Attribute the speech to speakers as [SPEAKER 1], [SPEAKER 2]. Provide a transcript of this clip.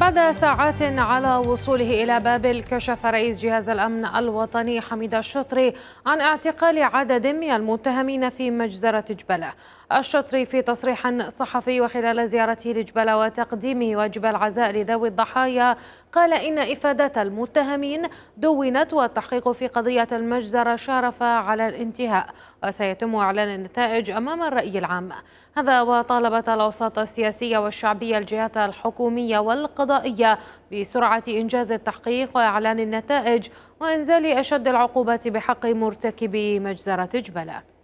[SPEAKER 1] بعد ساعات على وصوله إلى بابل كشف رئيس جهاز الأمن الوطني حميد الشطري عن اعتقال عدد من المتهمين في مجزرة جبلة الشطري في تصريح صحفي وخلال زيارته لجبلة وتقديمه واجب العزاء لذوي الضحايا قال إن إفادة المتهمين دونت والتحقيق في قضية المجزرة شارف على الانتهاء وسيتم إعلان النتائج أمام الرأي العام هذا وطالبت الأوساط السياسية والشعبية الجهات الحكومية والقضاء القضائية بسرعة إنجاز التحقيق وإعلان النتائج وإنزال أشد العقوبات بحق مرتكبي مجزرة جبلة